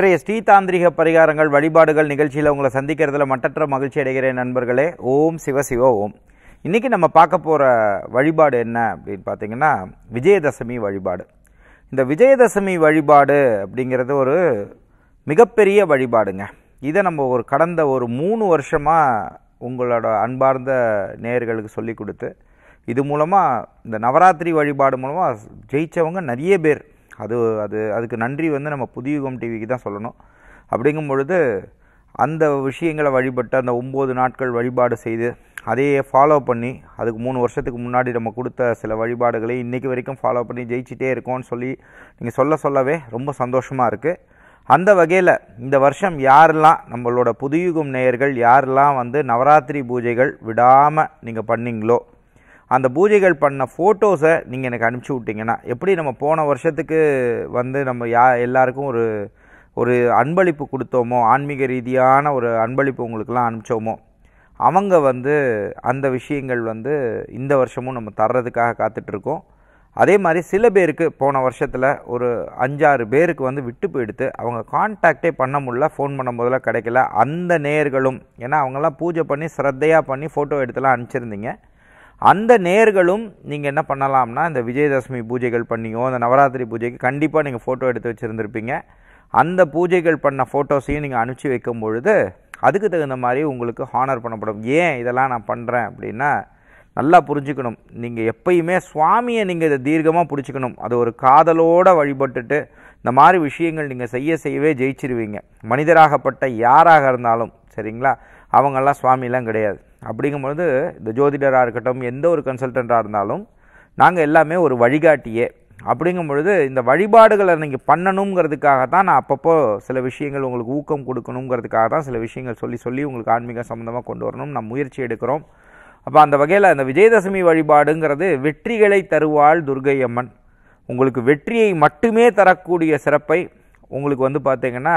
இன்றைய தாந்திரிக பரிகாரங்கள் வழிபாடுகள் நிகழ்ச்சியில் உங்களை சந்திக்கிறதுல மட்டற்ற மகிழ்ச்சி அடைகிறேன் நண்பர்களே ஓம் சிவசிவ ஓம் இன்றைக்கி நம்ம பார்க்க போகிற வழிபாடு என்ன அப்படின்னு பார்த்தீங்கன்னா விஜயதசமி வழிபாடு இந்த விஜயதசமி வழிபாடு அப்படிங்கிறது ஒரு மிகப்பெரிய வழிபாடுங்க இதை நம்ம ஒரு கடந்த ஒரு மூணு வருஷமாக உங்களோட அன்பார்ந்த நேயர்களுக்கு சொல்லி கொடுத்து இது மூலமாக இந்த நவராத்திரி வழிபாடு மூலமாக ஜெயித்தவங்க நிறைய பேர் அது அது அதுக்கு நன்றி வந்து நம்ம புதியுகம் டிவிக்கு தான் சொல்லணும் அப்படிங்கும் பொழுது அந்த விஷயங்களை வழிபட்டு அந்த ஒம்பது நாட்கள் வழிபாடு செய்து அதையே ஃபாலோ பண்ணி அதுக்கு மூணு வருஷத்துக்கு முன்னாடி நம்ம கொடுத்த சில வழிபாடுகளை இன்றைக்கி வரைக்கும் ஃபாலோ பண்ணி ஜெயிச்சிட்டே இருக்கோம்னு சொல்லி நீங்கள் சொல்ல சொல்லவே ரொம்ப சந்தோஷமாக இருக்குது அந்த வகையில் இந்த வருஷம் யாரெல்லாம் நம்மளோட புதுயுகம் நேயர்கள் யாரெல்லாம் வந்து நவராத்திரி பூஜைகள் விடாமல் நீங்கள் பண்ணிங்களோ அந்த பூஜைகள் பண்ண ஃபோட்டோஸை நீங்கள் எனக்கு அனுப்பிச்சி விட்டிங்கன்னா எப்படி நம்ம போன வருஷத்துக்கு வந்து நம்ம யா எல்லாருக்கும் ஒரு ஒரு அன்பளிப்பு கொடுத்தோமோ ஆன்மீக ரீதியான ஒரு அன்பளிப்பு உங்களுக்கெல்லாம் அனுப்பிச்சோமோ அவங்க வந்து அந்த விஷயங்கள் வந்து இந்த வருஷமும் நம்ம தர்றதுக்காக காத்துட்ருக்கோம் அதே மாதிரி சில பேருக்கு போன வருஷத்தில் ஒரு அஞ்சாறு பேருக்கு வந்து விட்டு போயிடுத்து அவங்க கான்டாக்டே பண்ண முடியல ஃபோன் பண்ண முதல்ல கிடைக்கல அந்த நேர்களும் ஏன்னா அவங்கெல்லாம் பூஜை பண்ணி ஸ்ரத்தையாக பண்ணி ஃபோட்டோ எடுத்துலாம் அனுப்பிச்சிருந்தீங்க அந்த நேர்களும் நீங்கள் என்ன பண்ணலாம்னா இந்த விஜயதசமி பூஜைகள் பண்ணியோ இந்த நவராத்திரி பூஜைக்கு கண்டிப்பாக நீங்கள் ஃபோட்டோ எடுத்து வச்சுருந்துருப்பீங்க அந்த பூஜைகள் பண்ண ஃபோட்டோஸையும் நீங்கள் அனுப்பிச்சி வைக்கும் பொழுது அதுக்கு தகுந்த மாதிரி உங்களுக்கு ஹானர் பண்ணப்படும் ஏன் இதெல்லாம் நான் பண்ணுறேன் அப்படின்னா நல்லா புரிஞ்சுக்கணும் நீங்கள் எப்பயுமே சுவாமியை நீங்கள் இதை தீர்க்கமாக பிடிச்சிக்கணும் அது ஒரு காதலோடு வழிபட்டுட்டு இந்த மாதிரி விஷயங்கள் நீங்கள் செய்ய செய்யவே ஜெயிச்சிருவீங்க மனிதராகப்பட்ட யாராக இருந்தாலும் சரிங்களா அவங்கெல்லாம் சுவாமிலாம் கிடையாது அப்படிங்கும்பொழுது இந்த ஜோதிடராக இருக்கட்டும் எந்த ஒரு கன்சல்டண்ட்டாக இருந்தாலும் நாங்கள் எல்லாமே ஒரு வழிகாட்டியே அப்படிங்கும் பொழுது இந்த வழிபாடுகளை நீங்கள் பண்ணணுங்கிறதுக்காக தான் நான் அப்பப்போ சில விஷயங்கள் உங்களுக்கு ஊக்கம் கொடுக்கணுங்கிறதுக்காக தான் சில விஷயங்கள் சொல்லி சொல்லி உங்களுக்கு ஆன்மீக சம்மந்தமாக கொண்டு வரணும் நம்ம முயற்சி எடுக்கிறோம் அப்போ அந்த வகையில் அந்த விஜயதசமி வழிபாடுங்கிறது வெற்றிகளை தருவாள் துர்கை அம்மன் உங்களுக்கு வெற்றியை மட்டுமே தரக்கூடிய சிறப்பை உங்களுக்கு வந்து பார்த்திங்கன்னா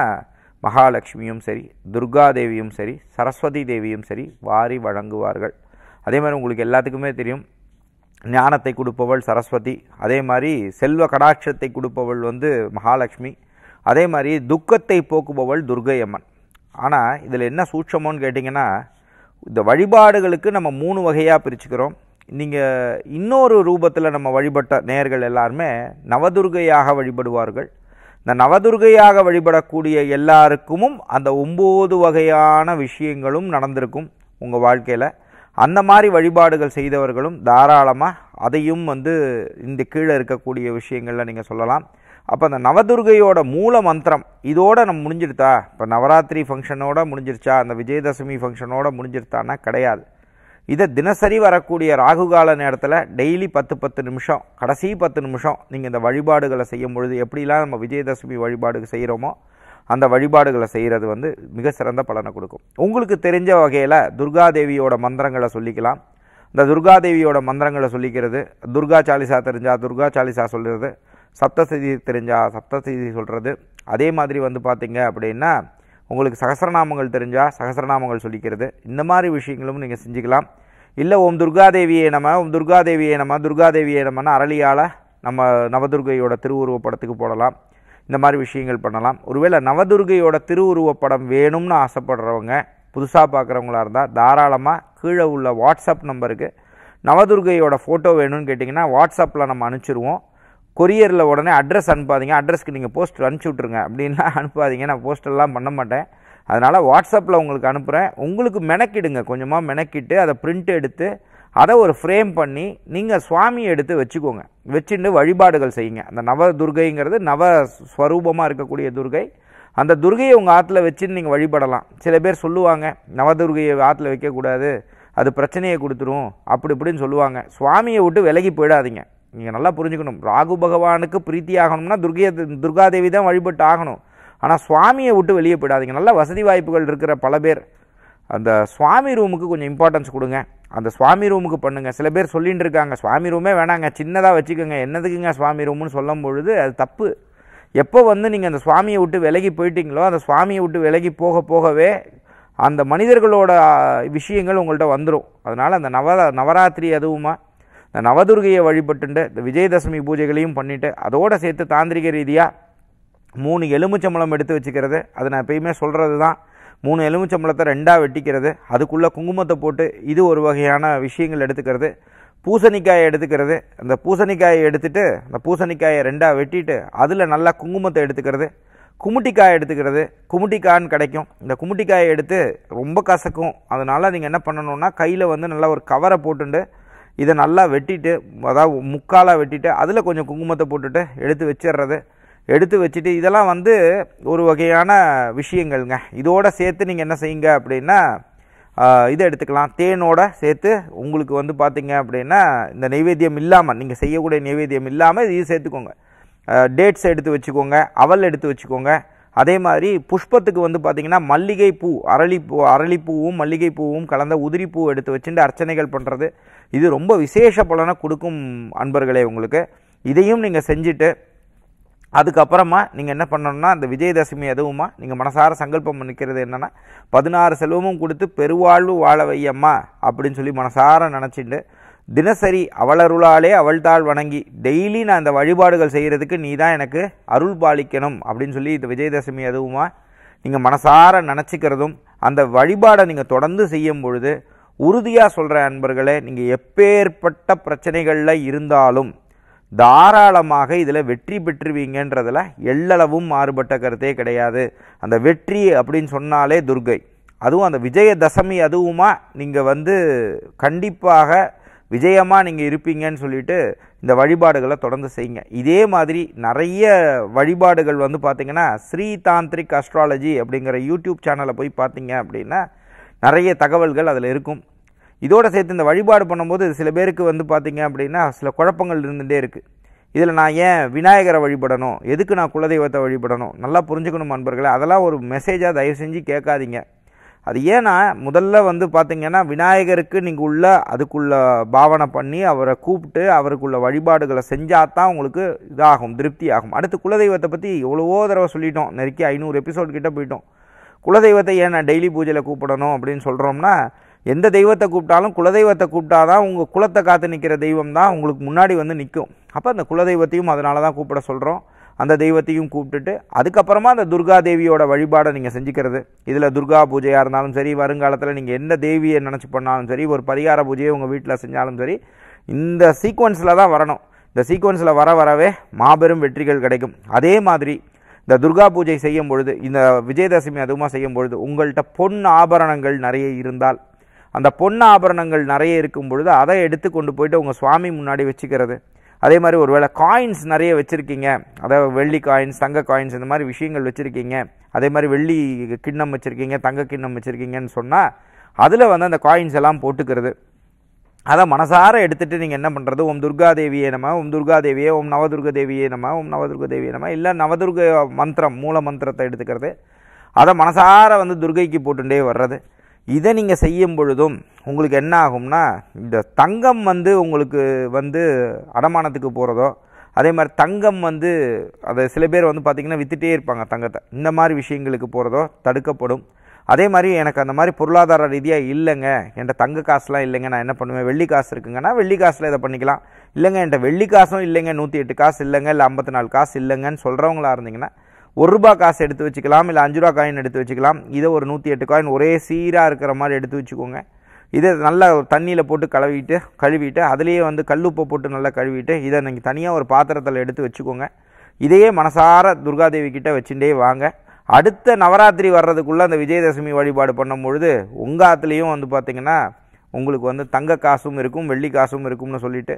மகாலட்சுமியும் சரி துர்காதேவியும் சரி சரஸ்வதி தேவியும் சரி வாரி வழங்குவார்கள் அதே மாதிரி உங்களுக்கு எல்லாத்துக்குமே தெரியும் ஞானத்தை கொடுப்பவள் சரஸ்வதி அதே மாதிரி செல்வ கடாட்சத்தை கொடுப்பவள் வந்து மகாலட்சுமி அதே மாதிரி துக்கத்தை போக்குபவள் துர்கை அம்மன் ஆனால் இதில் என்ன சூட்சமோன்னு கேட்டிங்கன்னா இந்த வழிபாடுகளுக்கு நம்ம மூணு வகையாக பிரிச்சுக்கிறோம் நீங்கள் இன்னொரு ரூபத்தில் நம்ம வழிபட்ட நேர்கள் எல்லாருமே நவதுர்கையாக வழிபடுவார்கள் இந்த நவதுர்கையாக வழிபடக்கூடிய எல்லாருக்கும் அந்த ஒம்பது வகையான விஷயங்களும் நடந்திருக்கும் உங்கள் வாழ்க்கையில் அந்த மாதிரி வழிபாடுகள் செய்தவர்களும் தாராளமாக அதையும் வந்து இந்த கீழே இருக்கக்கூடிய விஷயங்களில் நீங்கள் சொல்லலாம் அப்போ அந்த நவதுர்கையோட மூல மந்திரம் இதோடு நம்ம முடிஞ்சிருத்தா இப்போ நவராத்திரி ஃபங்க்ஷனோட முடிஞ்சிருச்சா அந்த விஜயதசமி ஃபங்க்ஷனோட முடிஞ்சிருத்தான்னா கிடையாது இதை தினசரி வரக்கூடிய ராகுகால நேரத்தில் டெய்லி பத்து பத்து நிமிஷம் கடைசி பத்து நிமிஷம் நீங்கள் இந்த வழிபாடுகளை செய்யும் பொழுது எப்படிலாம் நம்ம விஜயதசமி வழிபாடுக்கு செய்கிறோமோ அந்த வழிபாடுகளை செய்கிறது வந்து மிக சிறந்த பலனை கொடுக்கும் உங்களுக்கு தெரிஞ்ச வகையில் துர்காதேவியோட மந்திரங்களை சொல்லிக்கலாம் இந்த துர்காதேவியோட மந்திரங்களை சொல்லிக்கிறது துர்கா சாலிசா தெரிஞ்சால் துர்கா சாலிசா சொல்கிறது சப்தசதி தெரிஞ்சால் சப்தசதி சொல்கிறது அதே மாதிரி வந்து பார்த்திங்க அப்படின்னா உங்களுக்கு சகசரநாமங்கள் தெரிஞ்சால் சகசரநாமங்கள் சொல்லிக்கிறது இந்த மாதிரி விஷயங்களும் நீங்கள் செஞ்சுக்கலாம் இல்லை ஓம் துர்காதேவியே நம்ம ஓம் துர்காதேவியே நம்ம துர்காதேவியே நம்ம அரளியால் நம்ம நவதுர்கையோட திருவுருவப்படத்துக்கு போடலாம் இந்த மாதிரி விஷயங்கள் பண்ணலாம் ஒருவேளை நவதுர்கையோட திருவுருவப்படம் வேணும்னு ஆசைப்படுறவங்க புதுசாக பார்க்குறவங்களா இருந்தால் தாராளமாக கீழே உள்ள வாட்ஸ்அப் நம்பருக்கு நவதுர்கையோட ஃபோட்டோ வேணும்னு கேட்டிங்கன்னா வாட்ஸ்அப்பில் நம்ம அனுப்பிச்சிருவோம் கொரியரில் உடனே அட்ரஸ் அனுப்பாதீங்க அட்ரஸ்க்கு நீங்கள் போஸ்ட் அனுப்பிச்சி விட்ருங்க அப்படின்லாம் அனுப்பாதீங்க நான் போஸ்டெல்லாம் பண்ண மாட்டேன் அதனால் வாட்ஸ்அப்பில் உங்களுக்கு அனுப்புகிறேன் உங்களுக்கு மெனக்கிடுங்க கொஞ்சமாக மெனக்கிட்டு அதை பிரிண்ட் எடுத்து அதை ஒரு ஃப்ரேம் பண்ணி நீங்கள் சுவாமியை எடுத்து வச்சுக்கோங்க வச்சுட்டு வழிபாடுகள் செய்யுங்க அந்த நவ துர்கைங்கிறது நவ ஸ்வரூபமாக இருக்கக்கூடிய துர்கை அந்த துர்கையை உங்கள் ஆற்றுல வச்சுன்னு நீங்கள் வழிபடலாம் சில பேர் சொல்லுவாங்க நவதுர்கையை ஆற்றுல வைக்கக்கூடாது அது பிரச்சனையை கொடுத்துரும் அப்படி இப்படின்னு சொல்லுவாங்க சுவாமியை விட்டு விலகி போயிடாதீங்க நீங்கள் நல்லா புரிஞ்சுக்கணும் ராகு பகவானுக்கு பிரீத்தி ஆகணும்னா துர்கே துர்காதேவி தான் வழிபட்டு ஆகணும் ஆனால் சுவாமியை விட்டு வெளியே போயிடாதீங்க நல்ல வசதி வாய்ப்புகள் இருக்கிற பல பேர் அந்த சுவாமி ரூமுக்கு கொஞ்சம் இம்பார்ட்டன்ஸ் கொடுங்க அந்த சுவாமி ரூமுக்கு பண்ணுங்கள் சில பேர் சொல்லிகிட்டு இருக்காங்க சுவாமி ரூமே வேணாங்க சின்னதாக வச்சுக்கோங்க என்னதுக்குங்க சுவாமி ரூம்னு சொல்லும் பொழுது அது தப்பு எப்போ வந்து நீங்கள் அந்த சுவாமியை விட்டு விலகி போயிட்டீங்களோ அந்த சுவாமியை விட்டு விலகி போக போகவே அந்த மனிதர்களோட விஷயங்கள் உங்கள்கிட்ட வந்துடும் அதனால் அந்த நவரா நவராத்திரி அதுவுமா இந்த நவதுர்கையை வழிபட்டுண்டு விஜயதசமி பூஜைகளையும் பண்ணிவிட்டு அதோடு சேர்த்து தாந்திரிக ரீதியாக மூணு எலுமிச்சம்பளம் எடுத்து வச்சுக்கிறது அது நான் எப்பயுமே சொல்கிறது தான் மூணு எலுமிச்சம்பளத்தை ரெண்டாக வெட்டிக்கிறது அதுக்குள்ளே குங்குமத்தை போட்டு இது ஒரு வகையான விஷயங்கள் எடுத்துக்கிறது பூசணிக்காயை எடுத்துக்கிறது அந்த பூசணிக்காயை எடுத்துட்டு அந்த பூசணிக்காயை ரெண்டாக வெட்டிட்டு அதில் நல்லா குங்குமத்தை எடுத்துக்கிறது குமுட்டிக்காய் எடுத்துக்கிறது குமுட்டிக்கான்னு கிடைக்கும் இந்த குமுட்டிக்காயை எடுத்து ரொம்ப கசக்கும் அதனால் நீங்கள் என்ன பண்ணணுன்னா கையில் வந்து நல்லா ஒரு கவரை போட்டுண்டு இதை நல்லா வெட்டிட்டு அதாவது முக்காலாக வெட்டிட்டு அதில் கொஞ்சம் குங்குமத்தை போட்டுட்டு எடுத்து வச்சிடுறது எடுத்து வச்சுட்டு இதெல்லாம் வந்து ஒரு வகையான விஷயங்கள்ங்க இதோடு சேர்த்து நீங்கள் என்ன செய்யுங்க அப்படின்னா இதை எடுத்துக்கலாம் தேனோட சேர்த்து உங்களுக்கு வந்து பார்த்திங்க அப்படின்னா இந்த நைவேத்தியம் இல்லாமல் நீங்கள் செய்யக்கூடிய நைவேத்தியம் இல்லாமல் இதையும் சேர்த்துக்கோங்க டேட்ஸ் எடுத்து வச்சுக்கோங்க அவல் எடுத்து வச்சுக்கோங்க அதே மாதிரி புஷ்பத்துக்கு வந்து பார்த்திங்கன்னா மல்லிகை பூ அரளிப்பூ அரளிப்பூவும் மல்லிகை பூவும் கலந்த உதிரி பூ எடுத்து வச்சுட்டு அர்ச்சனைகள் பண்ணுறது இது ரொம்ப விசேஷ பலனை கொடுக்கும் அன்பர்களே உங்களுக்கு இதையும் நீங்கள் செஞ்சுட்டு அதுக்கப்புறமா நீங்கள் என்ன பண்ணணும்னா அந்த விஜயதசமி எதுவுமா நீங்கள் மனசார சங்கல்பம் நிற்கிறது என்னென்னா பதினாறு செல்வமும் கொடுத்து பெருவாழ்வு வாழ வையம்மா அப்படின்னு சொல்லி மனசார நினச்சிட்டு தினசரி அவளருளாலே அவள்தாள் வணங்கி டெய்லி நான் இந்த வழிபாடுகள் செய்கிறதுக்கு நீ தான் எனக்கு அருள் பாலிக்கணும் அப்படின்னு சொல்லி இந்த விஜயதசமி அதுவுமா நீங்கள் மனசார நினச்சிக்கிறதும் அந்த வழிபாடை நீங்கள் தொடர்ந்து செய்யும் பொழுது உறுதியாக சொல்கிற அன்பர்களே நீங்கள் எப்பேற்பட்ட பிரச்சனைகளில் இருந்தாலும் தாராளமாக இதில் வெற்றி பெற்றுவீங்கன்றதில் எள்ளளவும் மாறுபட்ட கருத்தே கிடையாது அந்த வெற்றி அப்படின்னு சொன்னாலே துர்கை அதுவும் அந்த விஜயதசமி அதுவுமா நீங்கள் வந்து கண்டிப்பாக விஜயமாக நீங்கள் இருப்பீங்கன்னு சொல்லிட்டு இந்த வழிபாடுகளை தொடர்ந்து செய்யுங்க இதே மாதிரி நிறைய வழிபாடுகள் வந்து பார்த்திங்கன்னா ஸ்ரீ தாந்திரிக் அஸ்ட்ராலஜி அப்படிங்கிற யூடியூப் சேனலை போய் பார்த்தீங்க அப்படின்னா நிறைய தகவல்கள் அதில் இருக்கும் இதோடு சேர்த்து இந்த வழிபாடு பண்ணும்போது சில பேருக்கு வந்து பார்த்திங்க அப்படின்னா சில குழப்பங்கள் இருந்துகிட்டே இருக்குது இதில் நான் ஏன் விநாயகரை வழிபடணும் எதுக்கு நான் குலதெய்வத்தை வழிபடணும் நல்லா புரிஞ்சுக்கணும் நண்பர்களே அதெல்லாம் ஒரு மெசேஜாக தயவு செஞ்சு கேட்காதீங்க அது ஏன்னா முதல்ல வந்து பார்த்திங்கன்னா விநாயகருக்கு நீங்கள் உள்ள அதுக்குள்ள பாவனை பண்ணி அவரை கூப்பிட்டு அவருக்குள்ள வழிபாடுகளை செஞ்சால் தான் உங்களுக்கு இதாகும் திருப்தி ஆகும் அடுத்து குலதெய்வத்தை பற்றி எவ்வளவோ தடவை சொல்லிட்டோம் நெருக்கி ஐநூறு எபிசோட் கிட்டே போயிட்டோம் குலதெய்வத்தை ஏன்னா டெய்லி பூஜையில் கூப்பிடணும் அப்படின்னு சொல்கிறோம்னா எந்த தெய்வத்தை கூப்பிட்டாலும் குலதெய்வத்தை கூப்பிட்டா தான் உங்கள் குலத்தை காத்து நிற்கிற தெய்வம் தான் உங்களுக்கு முன்னாடி வந்து நிற்கும் அப்போ அந்த குலதெய்வத்தையும் அதனால தான் கூப்பிட சொல்கிறோம் அந்த தெய்வத்தையும் கூப்பிட்டுட்டு அதுக்கப்புறமா அந்த துர்கா தேவியோட வழிபாடை நீங்கள் செஞ்சுக்கிறது இதில் துர்கா பூஜையாக இருந்தாலும் சரி வருங்காலத்தில் நீங்கள் எந்த தேவியை நினச்சி பண்ணாலும் சரி ஒரு பரிகார பூஜையை உங்கள் வீட்டில் செஞ்சாலும் சரி இந்த சீக்வன்ஸில் தான் வரணும் இந்த சீக்வன்ஸில் வர வரவே மாபெரும் வெற்றிகள் கிடைக்கும் அதே மாதிரி இந்த துர்கா பூஜை செய்யும் பொழுது இந்த விஜயதசமி அதுவுமா செய்யும் பொழுது உங்கள்கிட்ட பொன் ஆபரணங்கள் நிறைய இருந்தால் அந்த பொன் ஆபரணங்கள் நிறைய இருக்கும் பொழுது அதை எடுத்து கொண்டு போயிட்டு உங்கள் சுவாமி முன்னாடி வச்சுக்கிறது அதே மாதிரி ஒரு காயின்ஸ் நிறைய வச்சுருக்கீங்க அதாவது வெள்ளி காயின்ஸ் தங்க காயின்ஸ் இந்த மாதிரி விஷயங்கள் வச்சுருக்கீங்க அதே மாதிரி வெள்ளி கிண்ணம் வச்சுருக்கீங்க தங்க கிண்ணம் வச்சுருக்கீங்கன்னு சொன்னால் அதில் வந்து அந்த காயின்ஸ் எல்லாம் போட்டுக்கிறது அதை மனசார எடுத்துகிட்டு நீங்கள் என்ன பண்ணுறது ஓம் துர்கா தேவியே நம்ம ஓம் துர்கா தேவியே ஓம் நவதுர்க தேவியே நம்ம ஓம் நவதுர்க தேவியே நம்ம இல்லை நவதுர்க மந்திரம் மூல மந்திரத்தை எடுத்துக்கிறது அதை மனசார வந்து துர்கைக்கு போட்டுகிட்டே வர்றது இதை நீங்கள் செய்யும் பொழுதும் உங்களுக்கு என்ன ஆகும்னா இந்த தங்கம் வந்து உங்களுக்கு வந்து அடமானத்துக்கு போகிறதோ அதே மாதிரி தங்கம் வந்து அதை சில பேர் வந்து பார்த்திங்கன்னா விற்றுட்டே இருப்பாங்க தங்கத்தை இந்த மாதிரி விஷயங்களுக்கு போகிறதோ தடுக்கப்படும் அதே மாதிரி எனக்கு அந்த மாதிரி பொருளாதார ரீதியாக இல்லைங்க என்கிட்ட தங்க காசுலாம் இல்லைங்க நான் என்ன பண்ணுவேன் வெள்ளி காசு இருக்குங்கன்னா வெள்ளி காசில் இதை பண்ணிக்கலாம் இல்லைங்க என்கிட்ட வெள்ளி காசும் இல்லைங்க நூற்றி எட்டு காசு இல்லைங்க இல்லை ஐம்பத்தி நாலு காசு இல்லைங்கன்னு சொல்கிறவங்களா இருந்தீங்கன்னா ஒரு ரூபா காசு எடுத்து வச்சுக்கலாம் இல்லை அஞ்சு ரூபா காயின் எடுத்து வச்சுக்கலாம் இதை ஒரு நூற்றி எட்டு காயின் ஒரே சீராக இருக்கிற மாதிரி எடுத்து வச்சுக்கோங்க இதை நல்லா தண்ணியில் போட்டு கழுவிட்டு கழுவிட்டு அதுலேயே வந்து கல்லுப்பை போட்டு நல்லா கழுவிட்டு இதை நீங்கள் தனியாக ஒரு பாத்திரத்தில் எடுத்து வச்சுக்கோங்க இதையே மனசார துர்காதேவி கிட்டே வச்சுட்டே வாங்க அடுத்த நவராத்திரி வர்றதுக்குள்ளே அந்த விஜயதசமி வழிபாடு பண்ணும்பொழுது உங்கள் ஆத்துலேயும் வந்து பார்த்திங்கன்னா உங்களுக்கு வந்து தங்க காசும் இருக்கும் வெள்ளி காசும் இருக்கும்னு சொல்லிவிட்டு